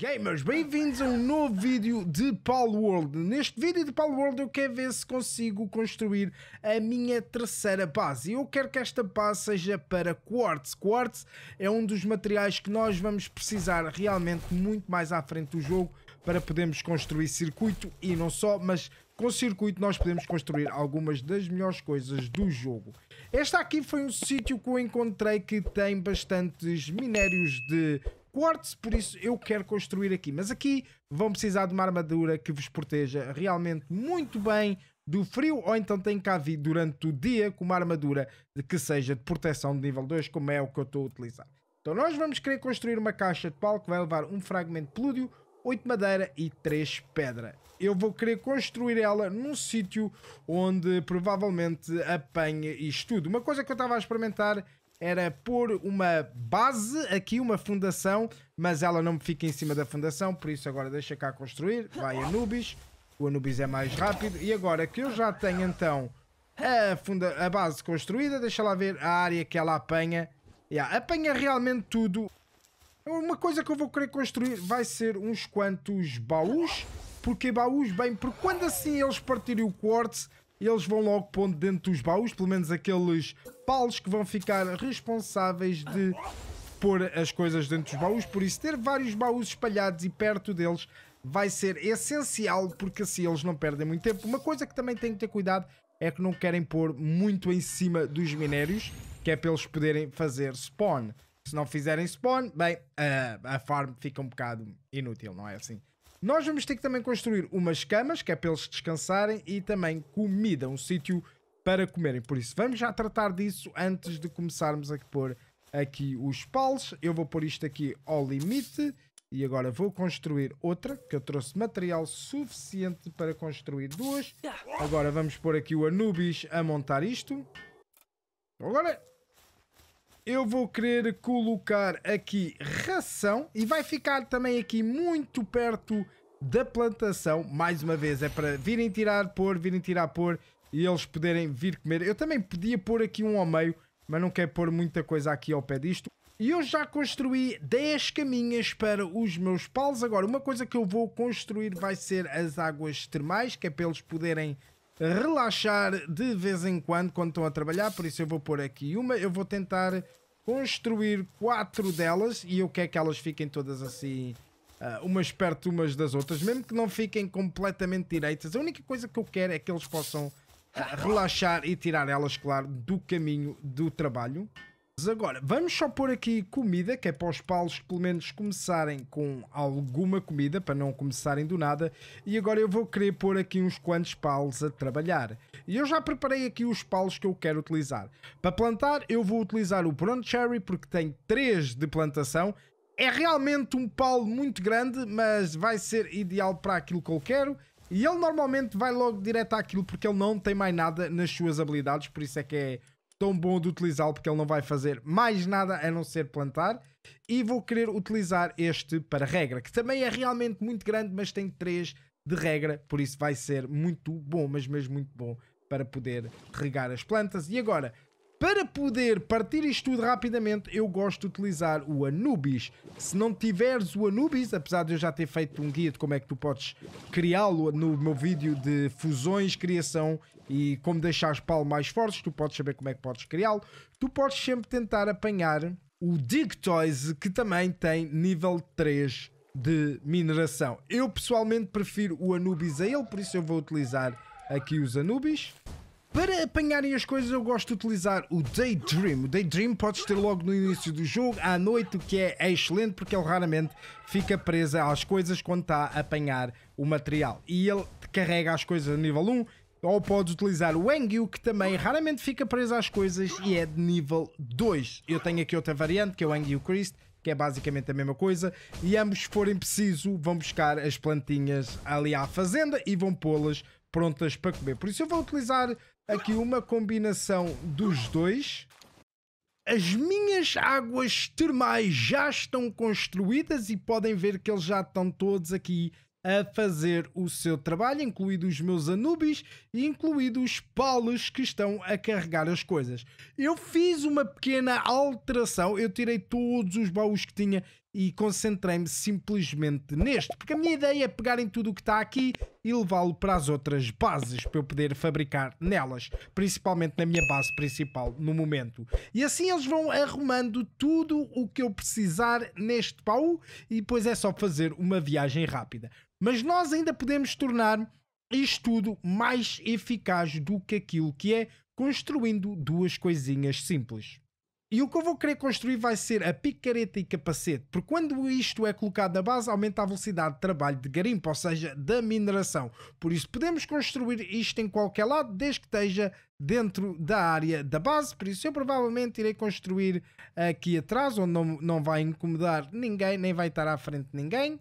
Gamers, bem-vindos a um novo vídeo de Paul World. Neste vídeo de Paul World eu quero ver se consigo construir a minha terceira base. E eu quero que esta base seja para quartz. Quartz é um dos materiais que nós vamos precisar realmente muito mais à frente do jogo para podermos construir circuito e não só, mas com circuito nós podemos construir algumas das melhores coisas do jogo. Esta aqui foi um sítio que eu encontrei que tem bastantes minérios de quartzo, por isso eu quero construir aqui. Mas aqui vão precisar de uma armadura que vos proteja realmente muito bem do frio, ou então tem que vir durante o dia com uma armadura que seja de proteção de nível 2, como é o que eu estou a utilizar. Então nós vamos querer construir uma caixa de pau que vai levar um fragmento de plúdio 8 madeira e 3 pedra. Eu vou querer construir ela num sítio onde provavelmente apanha isto tudo. Uma coisa que eu estava a experimentar era pôr uma base aqui, uma fundação, mas ela não me fica em cima da fundação, por isso agora deixa cá construir, vai Anubis, o Anubis é mais rápido, e agora que eu já tenho então a, funda a base construída, deixa lá ver a área que ela apanha, yeah, apanha realmente tudo, é uma coisa que eu vou querer construir vai ser uns quantos baús, porque baús, bem, porque quando assim eles partirem o quartz, e eles vão logo pondo dentro dos baús, pelo menos aqueles paus que vão ficar responsáveis de pôr as coisas dentro dos baús, por isso ter vários baús espalhados e perto deles vai ser essencial, porque assim eles não perdem muito tempo. Uma coisa que também tem que ter cuidado é que não querem pôr muito em cima dos minérios, que é para eles poderem fazer spawn. Se não fizerem spawn, bem, a farm fica um bocado inútil, não é assim? Nós vamos ter que também construir umas camas, que é para eles descansarem, e também comida, um sítio para comerem. Por isso, vamos já tratar disso antes de começarmos a pôr aqui os paus. Eu vou pôr isto aqui ao limite. E agora vou construir outra, que eu trouxe material suficiente para construir duas. Agora vamos pôr aqui o Anubis a montar isto. Agora eu vou querer colocar aqui ração e vai ficar também aqui muito perto da plantação. Mais uma vez, é para virem tirar, pôr, virem tirar, pôr e eles poderem vir comer. Eu também podia pôr aqui um ao meio, mas não quero pôr muita coisa aqui ao pé disto. E eu já construí 10 caminhas para os meus paus. Agora, uma coisa que eu vou construir vai ser as águas termais, que é para eles poderem relaxar de vez em quando quando estão a trabalhar. Por isso eu vou pôr aqui uma. Eu vou tentar construir quatro delas e eu quero que elas fiquem todas assim, uh, umas perto umas das outras, mesmo que não fiquem completamente direitas. A única coisa que eu quero é que eles possam uh, relaxar e tirar elas, claro, do caminho do trabalho. Agora, vamos só pôr aqui comida, que é para os palos pelo menos começarem com alguma comida, para não começarem do nada. E agora eu vou querer pôr aqui uns quantos palos a trabalhar. E eu já preparei aqui os palos que eu quero utilizar. Para plantar, eu vou utilizar o Broncherry, porque tem 3 de plantação. É realmente um palo muito grande, mas vai ser ideal para aquilo que eu quero. E ele normalmente vai logo direto àquilo, porque ele não tem mais nada nas suas habilidades, por isso é que é tão bom de utilizá-lo porque ele não vai fazer mais nada a não ser plantar. E vou querer utilizar este para regra, que também é realmente muito grande, mas tem 3 de regra, por isso vai ser muito bom, mas mesmo muito bom para poder regar as plantas. E agora para poder partir isto tudo rapidamente, eu gosto de utilizar o Anubis. Se não tiveres o Anubis, apesar de eu já ter feito um guia de como é que tu podes criá-lo no meu vídeo de fusões, criação e como deixar os palos mais fortes, tu podes saber como é que podes criá-lo. Tu podes sempre tentar apanhar o Digtoise, que também tem nível 3 de mineração. Eu pessoalmente prefiro o Anubis a ele, por isso eu vou utilizar aqui os Anubis. Para apanharem as coisas, eu gosto de utilizar o Daydream. O Daydream podes ter logo no início do jogo, à noite, o que é, é excelente porque ele raramente fica preso às coisas quando está a apanhar o material. E ele carrega as coisas a nível 1 ou podes utilizar o Engyu, que também raramente fica preso às coisas e é de nível 2. Eu tenho aqui outra variante, que é o Engyu Christ, que é basicamente a mesma coisa, e ambos, se forem preciso, vão buscar as plantinhas ali à fazenda e vão pô-las prontas para comer. Por isso eu vou utilizar aqui uma combinação dos dois. As minhas águas termais já estão construídas e podem ver que eles já estão todos aqui a fazer o seu trabalho, incluindo os meus Anubis e incluídos os paus que estão a carregar as coisas. Eu fiz uma pequena alteração, eu tirei todos os baús que tinha e concentrei-me simplesmente neste, porque a minha ideia é pegar em tudo o que está aqui e levá-lo para as outras bases para eu poder fabricar nelas, principalmente na minha base principal no momento. E assim eles vão arrumando tudo o que eu precisar neste baú e depois é só fazer uma viagem rápida. Mas nós ainda podemos tornar isto tudo mais eficaz do que aquilo que é construindo duas coisinhas simples. E o que eu vou querer construir vai ser a picareta e capacete, porque quando isto é colocado na base, aumenta a velocidade de trabalho de garimpo, ou seja, da mineração. Por isso, podemos construir isto em qualquer lado, desde que esteja dentro da área da base. Por isso, eu provavelmente irei construir aqui atrás, onde não, não vai incomodar ninguém, nem vai estar à frente de ninguém.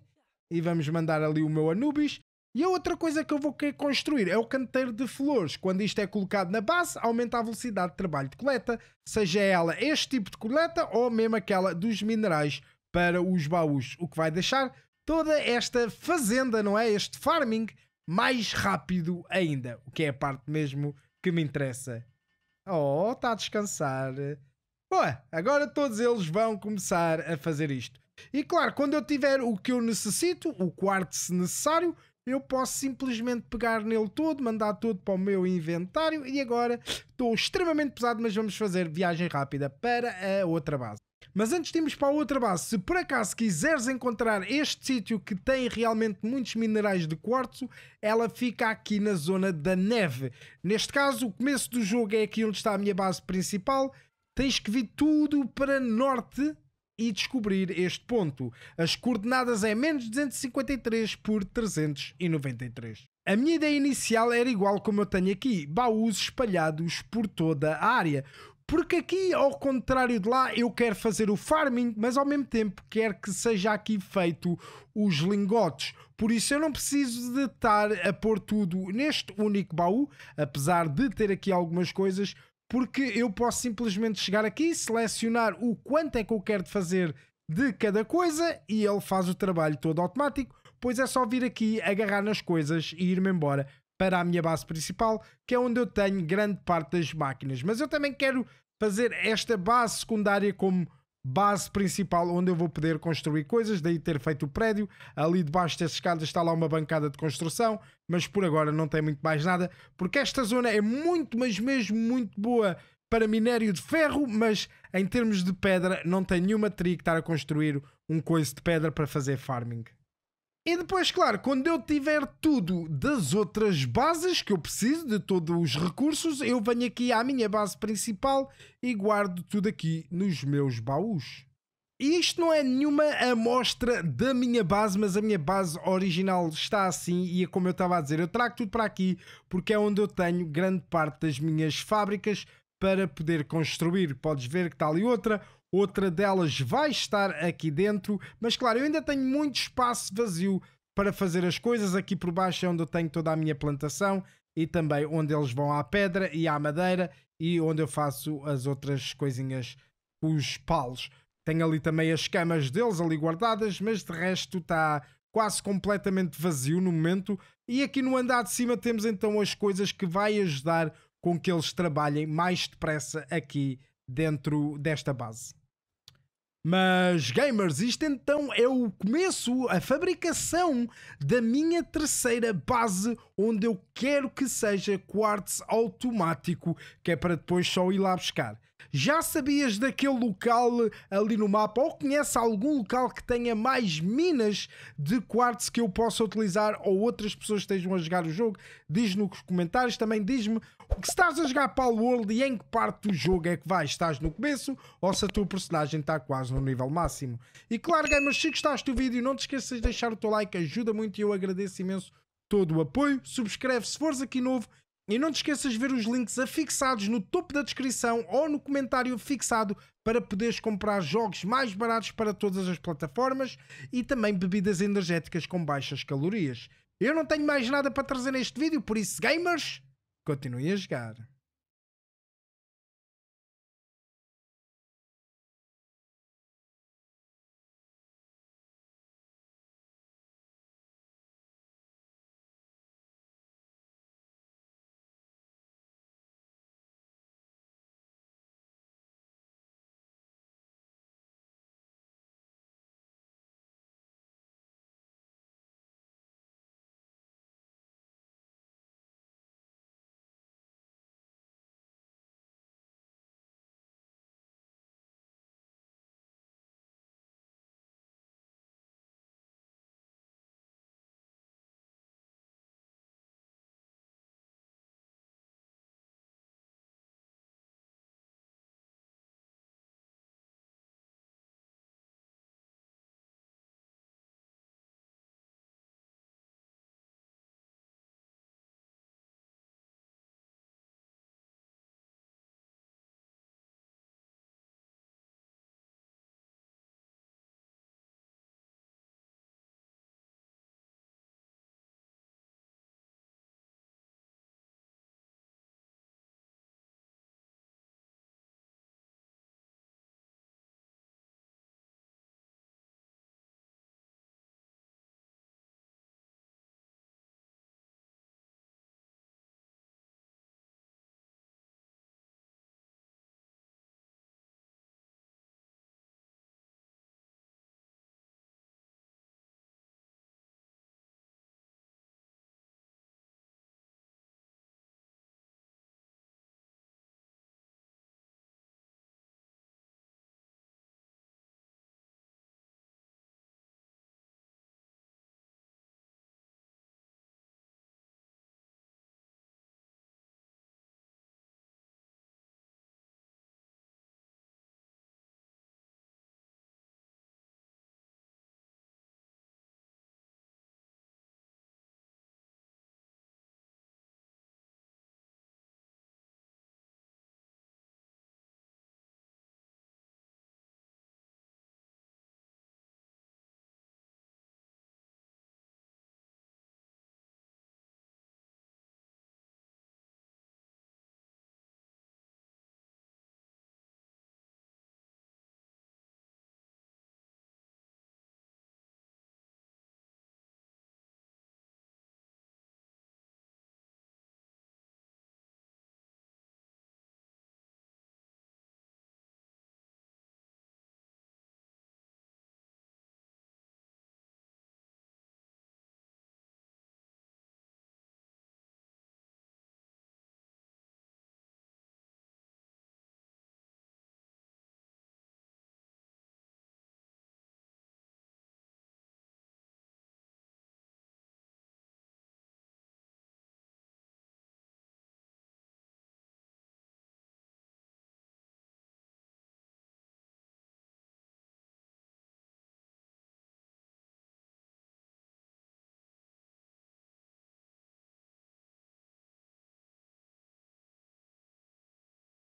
E vamos mandar ali o meu Anubis. E a outra coisa que eu vou querer construir é o canteiro de flores. Quando isto é colocado na base, aumenta a velocidade de trabalho de coleta, seja ela este tipo de coleta ou mesmo aquela dos minerais para os baús, o que vai deixar toda esta fazenda, não é? Este farming mais rápido ainda, o que é a parte mesmo que me interessa. Oh, está a descansar. Boa, agora todos eles vão começar a fazer isto. E claro, quando eu tiver o que eu necessito, o quarto se necessário, eu posso simplesmente pegar nele todo, mandar todo para o meu inventário e agora estou extremamente pesado, mas vamos fazer viagem rápida para a outra base. Mas antes de irmos para a outra base, se por acaso quiseres encontrar este sítio que tem realmente muitos minerais de quartzo, ela fica aqui na zona da neve. Neste caso, o começo do jogo é aqui onde está a minha base principal. Tens que vir tudo para norte e descobrir este ponto. As coordenadas é menos 253 por 393. A minha ideia inicial era igual como eu tenho aqui, baús espalhados por toda a área. Porque aqui, ao contrário de lá, eu quero fazer o farming, mas ao mesmo tempo quero que seja aqui feito os lingotes. Por isso eu não preciso de estar a pôr tudo neste único baú, apesar de ter aqui algumas coisas, porque eu posso simplesmente chegar aqui, selecionar o quanto é que eu quero fazer de cada coisa e ele faz o trabalho todo automático. Pois é só vir aqui, agarrar nas coisas e ir-me embora para a minha base principal, que é onde eu tenho grande parte das máquinas. Mas eu também quero fazer esta base secundária como base principal onde eu vou poder construir coisas, daí ter feito o prédio. Ali debaixo das escadas está lá uma bancada de construção, mas por agora não tem muito mais nada, porque esta zona é muito, mas mesmo muito boa para minério de ferro, mas em termos de pedra não tem nenhuma, teria que estar a construir um coice de pedra para fazer farming. E depois, claro, quando eu tiver tudo das outras bases que eu preciso, de todos os recursos, eu venho aqui à minha base principal e guardo tudo aqui nos meus baús. E isto não é nenhuma amostra da minha base, mas a minha base original está assim e é como eu estava a dizer, eu trago tudo para aqui porque é onde eu tenho grande parte das minhas fábricas para poder construir. Podes ver que está ali outra, outra delas vai estar aqui dentro, mas claro, eu ainda tenho muito espaço vazio para fazer as coisas. Aqui por baixo é onde eu tenho toda a minha plantação e também onde eles vão à pedra e à madeira e onde eu faço as outras coisinhas, os palos. Tenho ali também as camas deles ali guardadas, mas de resto está quase completamente vazio no momento. E aqui no andar de cima temos então as coisas que vai ajudar com que eles trabalhem mais depressa aqui dentro desta base. Mas, gamers, isto então é o começo, a fabricação da minha terceira base, onde eu quero que seja quartz automático, que é para depois só ir lá buscar. Já sabias daquele local ali no mapa ou conhece algum local que tenha mais minas de quartzo que eu possa utilizar ou outras pessoas estejam a jogar o jogo? Diz nos comentários. Também diz-me o que estás a jogar o World e em que parte do jogo é que vais. Estás no começo ou se a tua personagem está quase no nível máximo? E claro, gamers, se gostaste do vídeo, não te esqueças de deixar o teu like, ajuda muito e eu agradeço imenso todo o apoio. Subscreve se fores aqui novo e não te esqueças de ver os links afixados no topo da descrição ou no comentário fixado para poderes comprar jogos mais baratos para todas as plataformas e também bebidas energéticas com baixas calorias. Eu não tenho mais nada para trazer neste vídeo, por isso, gamers, continuem a jogar.